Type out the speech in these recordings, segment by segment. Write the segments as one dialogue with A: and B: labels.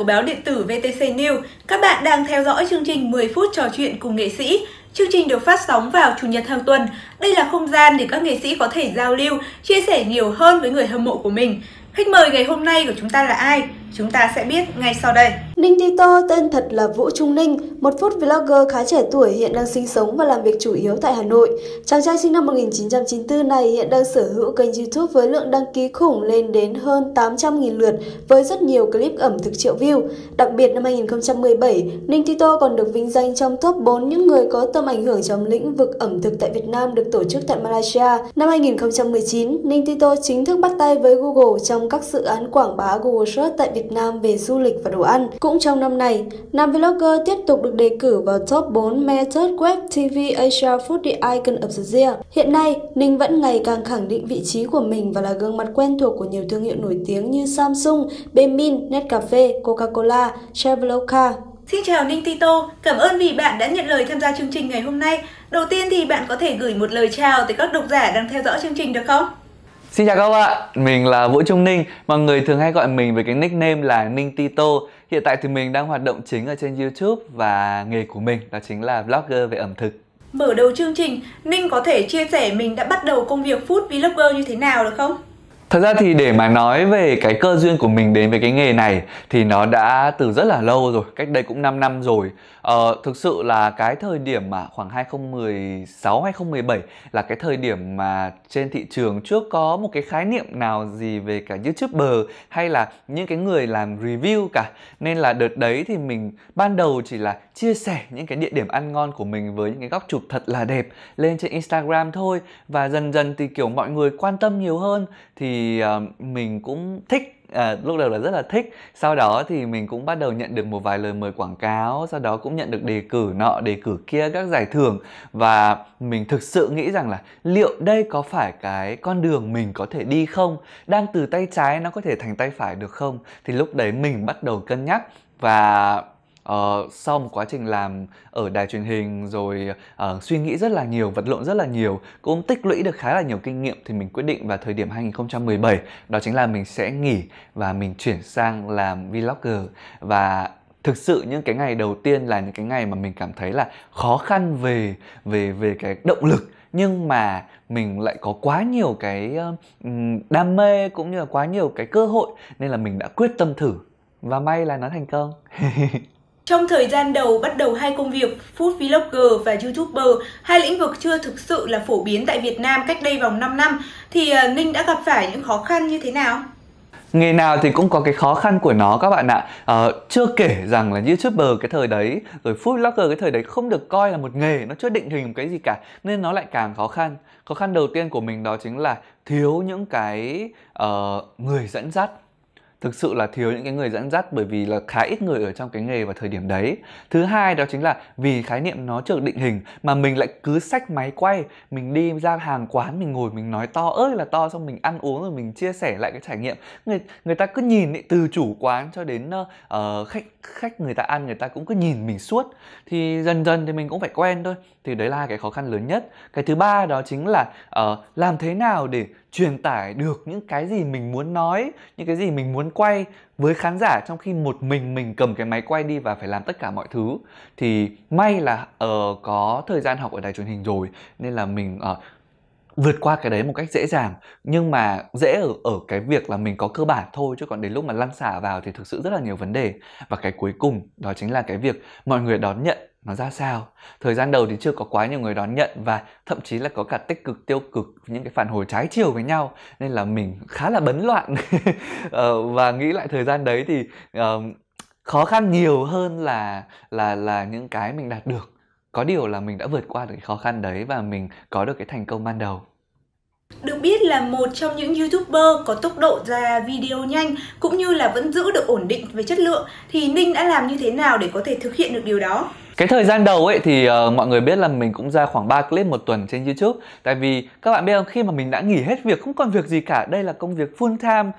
A: của báo điện tử VTC News. Các bạn đang theo dõi chương trình 10 phút trò chuyện cùng nghệ sĩ. Chương trình được phát sóng vào Chủ nhật hàng tuần. Đây là không gian để các nghệ sĩ có thể giao lưu, chia sẻ nhiều hơn với người hâm mộ của mình. Khách mời ngày hôm nay của chúng ta là ai? Chúng ta sẽ biết ngay sau đây. Ninh Tito tên thật là Vũ Trung Ninh, một food vlogger khá trẻ tuổi hiện đang sinh sống và làm việc chủ yếu tại Hà Nội. Chàng trai sinh năm 1994 này hiện đang sở hữu kênh YouTube với lượng đăng ký khủng lên đến hơn 800.000 lượt với rất nhiều clip ẩm thực triệu view. Đặc biệt năm 2017, Ninh Tito còn được vinh danh trong top 4 những người có tầm ảnh hưởng trong lĩnh vực ẩm thực tại Việt Nam được tổ chức tại Malaysia. Năm 2019, Ninh Tito chính thức bắt tay với Google trong các dự án quảng bá Google Search tại Việt Việt Nam về du lịch và đồ ăn. Cũng trong năm này, nam vlogger tiếp tục được đề cử vào top 4 Method Web TV Asia Food The Icon of the Year. Hiện nay, Ninh vẫn ngày càng khẳng định vị trí của mình và là gương mặt quen thuộc của nhiều thương hiệu nổi tiếng như Samsung, Bemin, Netcafe, Coca-Cola, Traveloka, Xin chào Ninh Tito, cảm ơn vì bạn đã nhận lời tham gia chương trình ngày hôm nay. Đầu tiên thì bạn có thể gửi một lời chào tới các độc giả đang theo dõi chương trình được không? Xin chào các bạn,
B: mình là Vũ Trung Ninh Mọi người thường hay gọi mình với cái nickname là Ninh Tito Hiện tại thì mình đang hoạt động chính ở trên Youtube Và nghề của mình đó chính là vlogger về ẩm thực
A: Mở đầu chương trình, Ninh có thể chia sẻ mình đã bắt đầu công việc food vlogger như thế nào được không?
B: Thật ra thì để mà nói về cái cơ duyên của mình đến với cái nghề này thì nó đã từ rất là lâu rồi, cách đây cũng 5 năm rồi. Ờ, thực sự là cái thời điểm mà khoảng 2016 2017 là cái thời điểm mà trên thị trường chưa có một cái khái niệm nào gì về cả YouTuber hay là những cái người làm review cả. Nên là đợt đấy thì mình ban đầu chỉ là chia sẻ những cái địa điểm ăn ngon của mình với những cái góc chụp thật là đẹp lên trên Instagram thôi và dần dần thì kiểu mọi người quan tâm nhiều hơn thì Ờ, mình cũng thích à, lúc đầu là rất là thích sau đó thì mình cũng bắt đầu nhận được một vài lời mời quảng cáo sau đó cũng nhận được đề cử nọ đề cử kia các giải thưởng và mình thực sự nghĩ rằng là liệu đây có phải cái con đường mình có thể đi không đang từ tay trái nó có thể thành tay phải được không thì lúc đấy mình bắt đầu cân nhắc và Uh, sau một quá trình làm ở đài truyền hình rồi uh, suy nghĩ rất là nhiều, vật lộn rất là nhiều, cũng tích lũy được khá là nhiều kinh nghiệm thì mình quyết định vào thời điểm 2017 đó chính là mình sẽ nghỉ và mình chuyển sang làm vlogger và thực sự những cái ngày đầu tiên là những cái ngày mà mình cảm thấy là khó khăn về về về cái động lực nhưng mà mình lại có quá nhiều cái ờ, đam mê cũng như là quá nhiều cái cơ hội nên là mình đã quyết tâm thử và may là nó thành công
A: Trong thời gian đầu bắt đầu hai công việc food vlogger và youtuber, hai lĩnh vực chưa thực sự là phổ biến tại Việt Nam cách đây vòng 5 năm, thì ờ, Ninh đã gặp phải những khó khăn như thế nào?
B: nghề nào thì cũng có cái khó khăn của nó các bạn ạ à, chưa kể rằng là youtuber cái thời đấy rồi food blogger cái thời đấy không được coi là một nghề nó chưa định hình cái gì cả nên nó lại càng khó khăn khó khăn đầu tiên của mình đó chính là thiếu những cái uh, người dẫn dắt thực sự là thiếu những cái người dẫn dắt bởi vì là khá ít người ở trong cái nghề vào thời điểm đấy thứ hai đó chính là vì khái niệm nó chưa định hình mà mình lại cứ sách máy quay mình đi ra hàng quán mình ngồi mình nói to ơi là to xong mình ăn uống rồi mình chia sẻ lại cái trải nghiệm người người ta cứ nhìn ấy, từ chủ quán cho đến uh, khách khách người ta ăn người ta cũng cứ nhìn mình suốt thì dần dần thì mình cũng phải quen thôi thì đấy là cái khó khăn lớn nhất cái thứ ba đó chính là uh, làm thế nào để truyền tải được những cái gì mình muốn nói những cái gì mình muốn quay với khán giả trong khi một mình mình cầm cái máy quay đi và phải làm tất cả mọi thứ thì may là uh, có thời gian học ở đài truyền hình rồi nên là mình uh, vượt qua cái đấy một cách dễ dàng nhưng mà dễ ở ở cái việc là mình có cơ bản thôi chứ còn đến lúc mà lăn xả vào thì thực sự rất là nhiều vấn đề và cái cuối cùng đó chính là cái việc mọi người đón nhận nó ra sao thời gian đầu thì chưa có quá nhiều người đón nhận và thậm chí là có cả tích cực tiêu cực những cái phản hồi trái chiều với nhau nên là mình khá là bấn loạn ờ, và nghĩ lại thời gian đấy thì uh, khó khăn nhiều hơn là là là những cái mình đạt được có điều là mình đã vượt qua được cái khó khăn đấy và mình có được cái thành công ban đầu
A: được biết là một trong những youtuber có tốc độ ra video nhanh cũng như là vẫn giữ được ổn định về chất lượng thì Ninh đã làm như thế nào để có thể thực hiện được điều đó?
B: cái thời gian đầu ấy thì uh, mọi người biết là mình cũng ra khoảng 3 clip một tuần trên YouTube tại vì các bạn biết không khi mà mình đã nghỉ hết việc không còn việc gì cả đây là công việc full time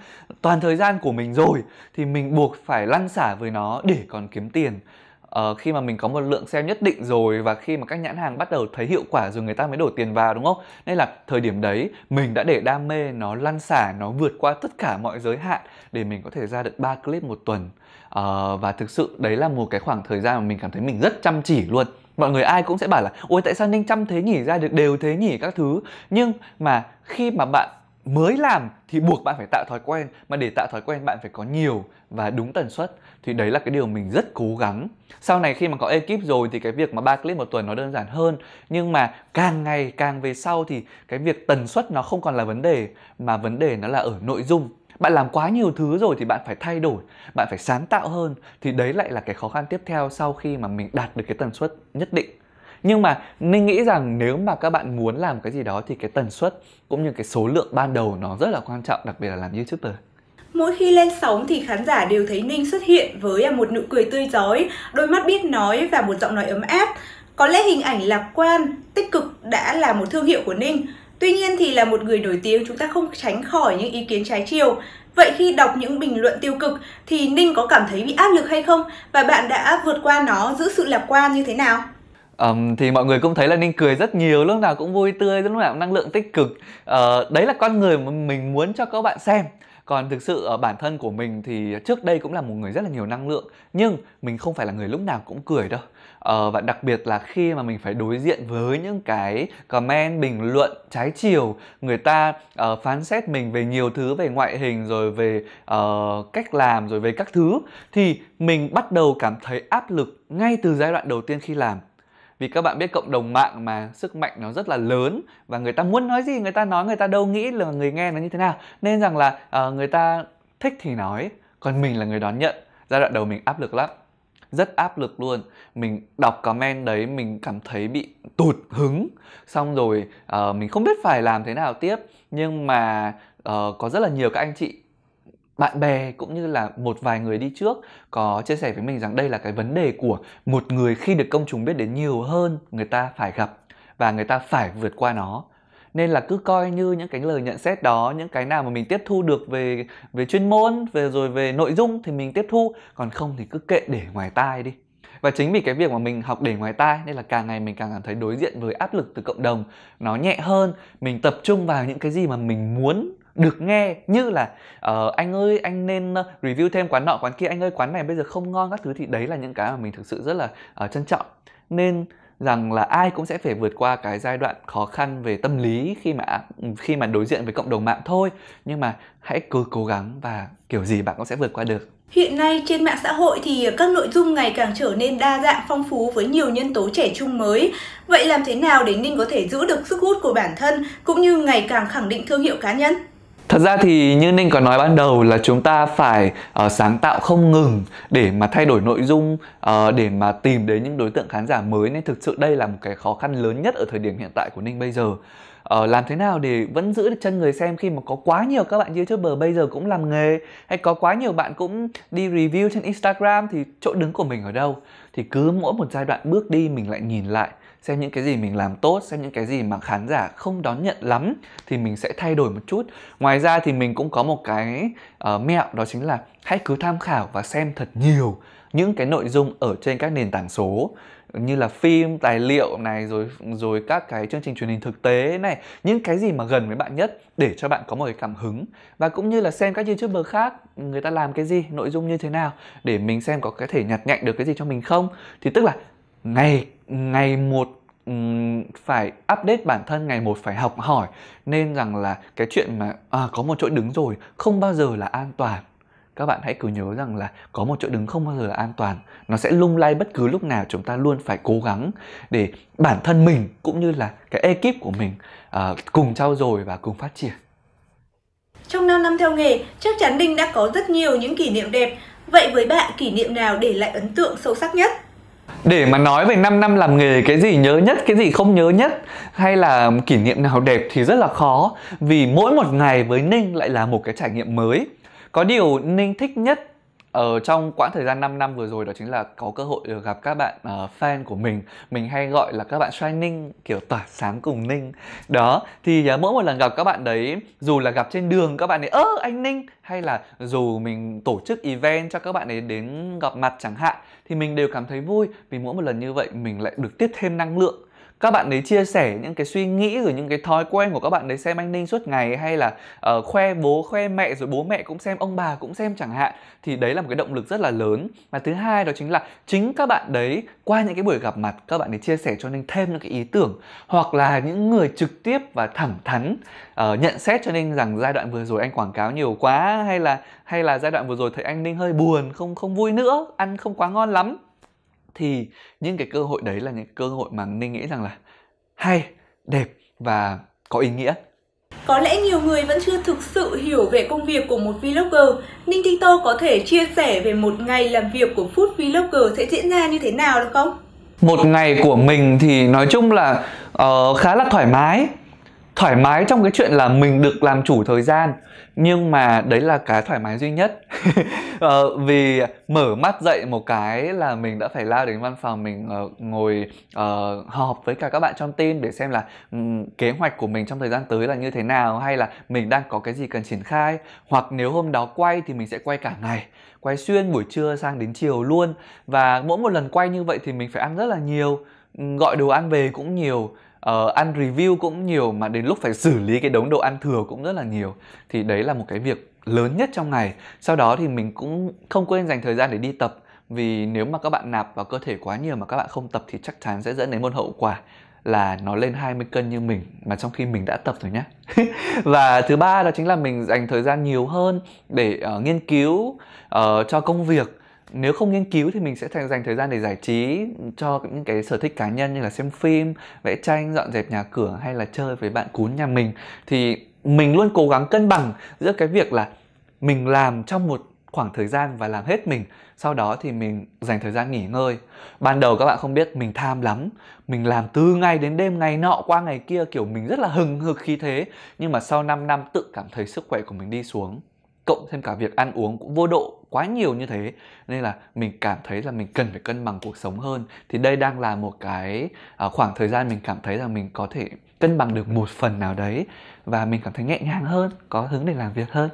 B: toàn thời gian của mình rồi thì mình buộc phải lăn xả với nó để còn kiếm tiền uh, khi mà mình có một lượng xem nhất định rồi và khi mà các nhãn hàng bắt đầu thấy hiệu quả rồi người ta mới đổ tiền vào đúng không nên là thời điểm đấy mình đã để đam mê nó lăn xả nó vượt qua tất cả mọi giới hạn để mình có thể ra được 3 clip một tuần uh, và thực sự đấy là một cái khoảng thời gian mà mình cảm thấy mình rất chăm chỉ luôn mọi người ai cũng sẽ bảo là ôi tại sao ninh chăm thế nhỉ ra được đều thế nhỉ các thứ nhưng mà khi mà bạn mới làm thì buộc bạn phải tạo thói quen mà để tạo thói quen bạn phải có nhiều và đúng tần suất thì đấy là cái điều mình rất cố gắng sau này khi mà có ekip rồi thì cái việc mà ba clip một tuần nó đơn giản hơn nhưng mà càng ngày càng về sau thì cái việc tần suất nó không còn là vấn đề mà vấn đề nó là ở nội dung bạn làm quá nhiều thứ rồi thì bạn phải thay đổi bạn phải sáng tạo hơn thì đấy lại là cái khó khăn tiếp theo sau khi mà mình đạt được cái tần suất nhất định nhưng mà ninh nghĩ rằng nếu mà các bạn muốn làm cái gì đó thì cái tần suất cũng như cái số lượng ban đầu nó rất là quan trọng đặc biệt là làm youtuber
A: Mỗi khi lên sóng thì khán giả đều thấy Ninh xuất hiện với một nụ cười tươi giói, đôi mắt biết nói và một giọng nói ấm áp. Có lẽ hình ảnh lạc quan, tích cực đã là một thương hiệu của Ninh. Tuy nhiên thì là một người nổi tiếng chúng ta không tránh khỏi những ý kiến trái chiều. Vậy khi đọc những bình luận tiêu cực thì Ninh có cảm thấy bị áp lực hay không? Và bạn đã vượt qua nó giữ sự lạc quan như thế nào?
B: Um, thì mọi người cũng thấy là Ninh cười rất nhiều, lúc nào cũng vui tươi, lúc nào cũng năng lượng tích cực. Uh, đấy là con người mà mình muốn cho các bạn xem còn thực sự ở bản thân của mình thì trước đây cũng là một người rất là nhiều năng lượng nhưng mình không phải là người lúc nào cũng cười đâu Ờ, và đặc biệt là khi mà mình phải đối diện với những cái comment bình luận trái chiều người ta uh, phán xét mình về nhiều thứ về ngoại hình rồi về uh, cách làm rồi về các thứ thì mình bắt đầu cảm thấy áp lực ngay từ giai đoạn đầu tiên khi làm vì các bạn biết cộng đồng mạng mà sức mạnh nó rất là lớn và người ta muốn nói gì người ta nói người ta đâu nghĩ là người nghe nó như thế nào nên rằng là uh, người ta thích thì nói còn mình là người đón nhận giai đoạn đầu mình áp lực lắm rất áp lực luôn mình đọc comment đấy mình cảm thấy bị tụt hứng xong rồi uh, mình không biết phải làm thế nào tiếp nhưng mà uh, có rất là nhiều các anh chị bạn bè cũng như là một vài người đi trước có chia sẻ với mình rằng đây là cái vấn đề của một người khi được công chúng biết đến nhiều hơn người ta phải gặp và người ta phải vượt qua nó nên là cứ coi như những cái lời nhận xét đó những cái nào mà mình tiếp thu được về về chuyên môn về rồi về nội dung thì mình tiếp thu còn không thì cứ kệ để ngoài tai đi và chính vì cái việc mà mình học để ngoài tai nên là càng ngày mình càng cảm thấy đối diện với áp lực từ cộng đồng nó nhẹ hơn mình tập trung vào những cái gì mà mình muốn được nghe như là uh, anh ơi anh nên ờ, review thêm quán nọ quán kia anh ơi quán này bây giờ không ngon các thứ thì đấy là những cái mà mình thực sự rất là uh, trân trọng nên rằng là ai cũng sẽ phải vượt qua cái giai đoạn khó khăn về tâm lý khi mà khi mà đối diện với cộng đồng mạng thôi nhưng mà hãy cứ cố gắng và kiểu gì bạn cũng sẽ vượt qua được
A: Hiện nay trên mạng xã hội thì các nội dung ngày càng trở nên đa dạng phong phú với nhiều nhân tố trẻ trung mới. Vậy làm thế nào để Ninh có thể giữ được sức hút của bản thân cũng như ngày càng khẳng định thương hiệu cá nhân?
B: thật ra thì như ninh có nói ban đầu là chúng ta phải uh, sáng tạo không ngừng để mà thay đổi nội dung uh, để mà tìm đến những đối tượng khán giả mới nên thực sự đây là một cái khó khăn lớn nhất ở thời điểm hiện tại của ninh bây giờ uh, làm thế nào để vẫn giữ được chân người xem khi mà có quá nhiều các bạn youtuber bây giờ cũng làm nghề hay có quá nhiều bạn cũng đi review trên instagram thì chỗ đứng của mình ở đâu thì cứ mỗi một giai đoạn bước đi mình lại nhìn lại xem những cái gì mình làm tốt xem những cái gì mà khán giả không đón nhận lắm thì mình sẽ thay đổi một chút ngoài ra thì mình cũng có một cái uh, mẹo đó chính là hãy cứ tham khảo và xem thật nhiều những cái nội dung ở trên các nền tảng số như là phim tài liệu này rồi rồi các cái chương trình truyền hình thực tế này những cái gì mà gần với bạn nhất để cho bạn có một cái cảm hứng và cũng như là xem các youtuber khác người ta làm cái gì nội dung như thế nào để mình xem có có thể nhặt nhạnh được cái gì cho mình không thì tức là ngày ngày một ừ, phải update bản thân ngày một phải học hỏi nên rằng là cái chuyện mà à, có một chỗ đứng rồi không bao giờ là an toàn các bạn hãy cứ nhớ rằng là có một chỗ đứng không bao giờ là an toàn nó sẽ lung lay bất cứ lúc nào chúng ta luôn phải cố gắng để bản thân mình cũng như là cái ekip của mình uh, cùng trao dồi và cùng phát triển
A: trong 5 năm theo nghề, chắc chắn Đinh đã có rất nhiều những kỷ niệm đẹp. Vậy với bạn, kỷ niệm nào để lại ấn tượng sâu sắc nhất?
B: để mà nói về 5 năm làm nghề cái gì nhớ nhất, cái gì không nhớ nhất hay là kỷ niệm nào đẹp thì rất là khó vì mỗi một ngày với Ninh lại là một cái trải nghiệm mới. Có điều Ninh thích nhất ở ờ, trong quãng thời gian 5 năm vừa rồi đó chính là có cơ hội được gặp các bạn uh, fan của mình mình hay gọi là các bạn shining kiểu tỏa sáng cùng ninh đó thì uh, mỗi một lần gặp các bạn đấy dù là gặp trên đường các bạn ấy ơ anh ninh hay là dù mình tổ chức event cho các bạn ấy đến gặp mặt chẳng hạn thì mình đều cảm thấy vui vì mỗi một lần như vậy mình lại được tiếp thêm năng lượng các bạn ấy chia sẻ những cái suy nghĩ rồi những cái thói quen của các bạn ấy xem anh ninh suốt ngày hay là uh, khoe bố khoe mẹ rồi bố mẹ cũng xem ông bà cũng xem chẳng hạn thì đấy là một cái động lực rất là lớn và thứ hai đó chính là chính các bạn đấy qua những cái buổi gặp mặt các bạn ấy chia sẻ cho nên thêm những cái ý tưởng hoặc là những người trực tiếp và thẳng thắn uh, nhận xét cho nên rằng giai đoạn vừa rồi anh quảng cáo nhiều quá hay là hay là giai đoạn vừa rồi thấy anh ninh hơi buồn không không vui nữa ăn không quá ngon lắm thì những cái cơ hội đấy là những cơ hội mà ninh nghĩ rằng là hay đẹp và có ý nghĩa
A: có lẽ nhiều người vẫn chưa thực sự hiểu về công việc của một vlogger. Ninh Tito có thể chia sẻ về một ngày làm việc của food vlogger sẽ diễn ra như thế nào được không?
B: Một ngày của mình thì nói chung là uh, khá là thoải mái thoải mái trong cái chuyện là mình được làm chủ thời gian nhưng mà đấy là cái thoải mái duy nhất ờ, vì mở mắt dậy một cái là mình đã phải lao đến văn phòng mình uh, ngồi uh, họp với cả các bạn trong team để xem là um, kế hoạch của mình trong thời gian tới là như thế nào hay là mình đang có cái gì cần triển khai hoặc nếu hôm đó quay thì mình sẽ quay cả ngày quay xuyên buổi trưa sang đến chiều luôn và mỗi một lần quay như vậy thì mình phải ăn rất là nhiều ừ, gọi đồ ăn về cũng nhiều uh, ăn review cũng nhiều mà đến lúc phải xử lý cái đống đồ ăn thừa cũng rất là nhiều thì đấy là một cái việc lớn nhất trong ngày sau đó thì mình cũng không quên dành thời gian để đi tập vì nếu mà các bạn nạp vào cơ thể quá nhiều mà các bạn không tập thì chắc chắn sẽ dẫn đến một hậu quả là nó lên 20 cân như mình mà trong khi mình đã tập rồi nhé. và thứ ba đó chính là mình dành thời gian nhiều hơn để uh, nghiên cứu uh, cho công việc nếu không nghiên cứu thì mình sẽ dành thời gian để giải trí cho những cái sở thích cá nhân như là xem phim vẽ tranh dọn dẹp nhà cửa hay là chơi với bạn cún nhà mình thì mình luôn cố gắng cân bằng giữa cái việc là mình làm trong một khoảng thời gian và làm hết mình sau đó thì mình dành thời gian nghỉ ngơi ban đầu các bạn không biết mình tham lắm mình làm từ ngày đến đêm ngày nọ qua ngày kia kiểu mình rất là hừng hực khí thế nhưng mà sau 5 năm tự cảm thấy sức khỏe của mình đi xuống cộng thêm cả việc ăn uống cũng vô độ quá nhiều như thế nên là mình cảm thấy là mình cần phải cân bằng cuộc sống hơn thì đây đang là một cái à, khoảng thời gian mình cảm thấy là mình có thể cân bằng được một phần nào đấy và mình cảm thấy nhẹ nhàng hơn có hướng để làm việc hơn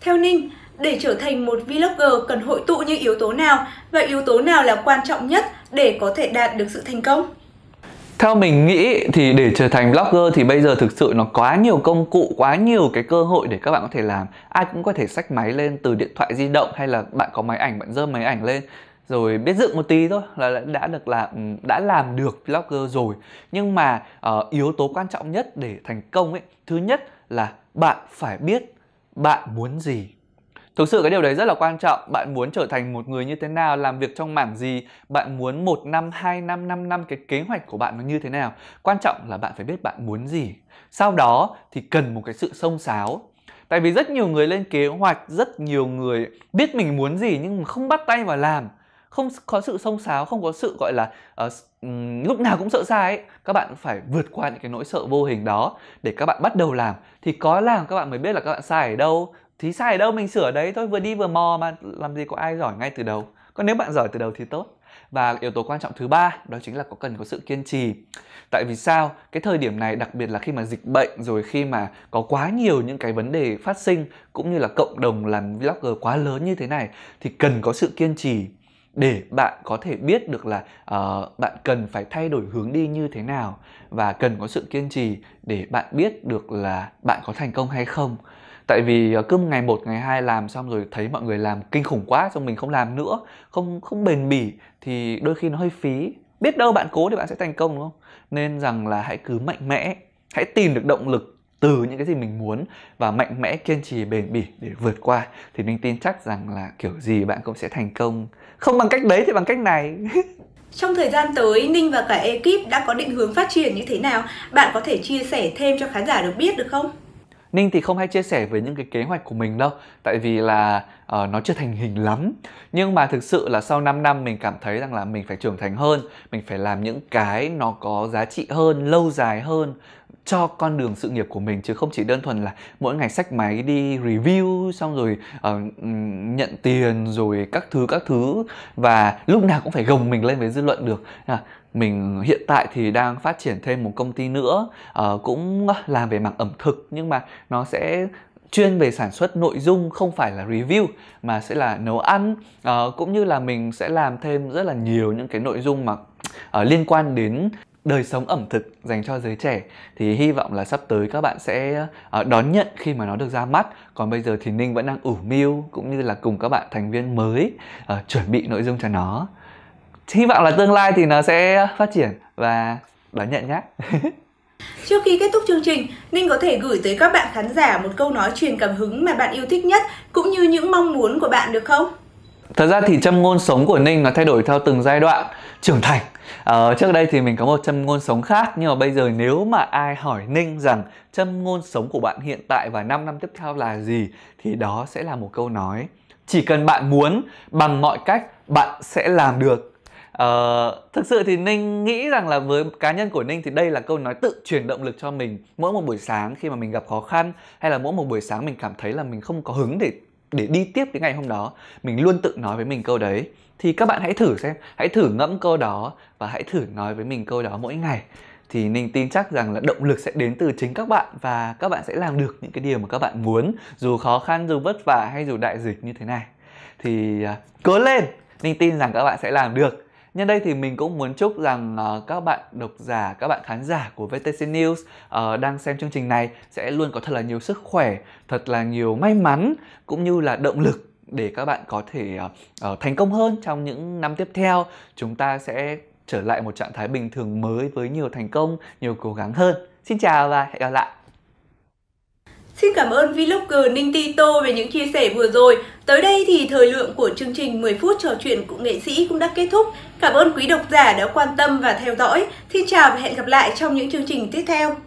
A: theo ninh để trở thành một vlogger cần hội tụ những yếu tố nào và yếu tố nào là quan trọng nhất để có thể đạt được sự thành công
B: theo mình nghĩ thì để trở thành blogger thì bây giờ thực sự nó quá nhiều công cụ quá nhiều cái cơ hội để các bạn có thể làm ai cũng có thể xách máy lên từ điện thoại di động hay là bạn có máy ảnh bạn dơ máy ảnh lên rồi biết dựng một tí thôi là đã được làm đã làm được blogger rồi nhưng mà uh, yếu tố quan trọng nhất để thành công ấy thứ nhất là bạn phải biết bạn muốn gì Thực sự cái điều đấy rất là quan trọng, bạn muốn trở thành một người như thế nào, làm việc trong mảng gì, bạn muốn 1 năm, 2 năm, 5 năm cái kế hoạch của bạn nó như thế nào. Quan trọng là bạn phải biết bạn muốn gì. Sau đó thì cần một cái sự sông sáo Tại vì rất nhiều người lên kế hoạch, rất nhiều người biết mình muốn gì nhưng mà không bắt tay vào làm không có sự sông sáo không có sự gọi là uh, lúc nào cũng sợ sai ấy các bạn phải vượt qua những cái nỗi sợ vô hình đó để các bạn bắt đầu làm thì có làm các bạn mới biết là các bạn sai ở đâu thì sai ở đâu mình sửa đấy thôi vừa đi vừa mò mà làm gì có ai giỏi ngay từ đầu còn nếu bạn giỏi từ đầu thì tốt và yếu tố quan trọng thứ ba đó chính là có cần có sự kiên trì tại vì sao cái thời điểm này đặc biệt là khi mà dịch bệnh rồi khi mà có quá nhiều những cái vấn đề phát sinh cũng như là cộng đồng làm vlogger quá lớn như thế này thì cần có sự kiên trì để bạn có thể biết được là uh, bạn cần phải thay đổi hướng đi như thế nào và cần có sự kiên trì để bạn biết được là bạn có thành công hay không tại vì ờ, cứ ngày một ngày hai làm xong rồi thấy mọi người làm kinh khủng quá xong mình không làm nữa không không bền bỉ thì đôi khi nó hơi phí biết đâu bạn cố thì bạn sẽ thành công đúng không nên rằng là hãy cứ mạnh mẽ hãy tìm được động lực từ những cái gì mình muốn và mạnh mẽ kiên trì bền bỉ để vượt qua thì mình tin chắc rằng là kiểu gì bạn cũng sẽ thành công
A: không bằng cách đấy thì bằng cách này Trong thời gian tới, Ninh và cả ekip đã có định hướng phát triển như thế nào? Bạn có thể chia sẻ thêm cho khán giả được biết được không?
B: Ninh thì không hay chia sẻ với những cái kế hoạch của mình đâu tại vì là uh, nó chưa thành hình lắm nhưng mà thực sự là sau 5 năm mình cảm thấy rằng là mình phải trưởng thành hơn mình phải làm những cái nó có giá trị hơn lâu dài hơn cho con đường sự nghiệp của mình chứ không chỉ đơn thuần là mỗi ngày sách máy đi review xong rồi uh, nhận tiền rồi các thứ các thứ và lúc nào cũng phải gồng mình lên với dư luận được à, mình hiện tại thì đang phát triển thêm một công ty nữa uh, cũng làm về mảng ẩm thực nhưng mà nó sẽ chuyên về sản xuất nội dung không phải là review mà sẽ là nấu ăn uh, cũng như là mình sẽ làm thêm rất là nhiều những cái nội dung mà uh, liên quan đến đời sống ẩm thực dành cho giới trẻ thì hy vọng là sắp tới các bạn sẽ đón nhận khi mà nó được ra mắt còn bây giờ thì ninh vẫn đang ủ mưu cũng như là cùng các bạn thành viên mới uh, chuẩn bị nội dung cho nó hy vọng là tương lai thì nó sẽ phát triển và đón nhận nhé
A: Trước khi kết thúc chương trình, Ninh có thể gửi tới các bạn khán giả một câu nói truyền cảm hứng mà bạn yêu thích nhất cũng như những mong muốn của bạn được không?
B: Thật ra thì châm ngôn sống của Ninh nó thay đổi theo từng giai đoạn trưởng thành. Ờ, trước đây thì mình có một châm ngôn sống khác nhưng mà bây giờ nếu mà ai hỏi Ninh rằng châm ngôn sống của bạn hiện tại và 5 năm tiếp theo là gì thì đó sẽ là một câu nói chỉ cần bạn muốn bằng mọi cách bạn sẽ làm được Ờ, thực sự thì ninh nghĩ rằng là với cá nhân của ninh thì đây là câu nói tự truyền động lực cho mình mỗi một buổi sáng khi mà mình gặp khó khăn hay là mỗi một buổi sáng mình cảm thấy là mình không có hứng để để đi tiếp cái ngày hôm đó mình luôn tự nói với mình câu đấy thì các bạn hãy thử xem hãy thử ngẫm câu đó và hãy thử nói với mình câu đó mỗi ngày thì ninh tin chắc rằng là động lực sẽ đến từ chính các bạn và các bạn sẽ làm được những cái điều mà các bạn muốn dù khó khăn dù vất vả hay dù đại dịch như thế này thì uh, cố lên ninh tin rằng các bạn sẽ làm được Nhân đây thì mình cũng muốn chúc rằng uh, các bạn độc giả, các bạn khán giả của VTC News uh, đang xem chương trình này sẽ luôn có thật là nhiều sức khỏe, thật là nhiều may mắn cũng như là động lực để các bạn có thể uh, thành công hơn trong những năm tiếp theo. Chúng ta sẽ trở lại một trạng thái bình thường mới với nhiều thành công, nhiều cố gắng hơn. Xin chào và hẹn gặp lại.
A: Xin cảm ơn Vlogger Ninh Tito về những chia sẻ vừa rồi. Tới đây thì thời lượng của chương trình 10 phút trò chuyện của nghệ sĩ cũng đã kết thúc. Cảm ơn quý độc giả đã quan tâm và theo dõi. Xin chào và hẹn gặp lại trong những chương trình tiếp theo.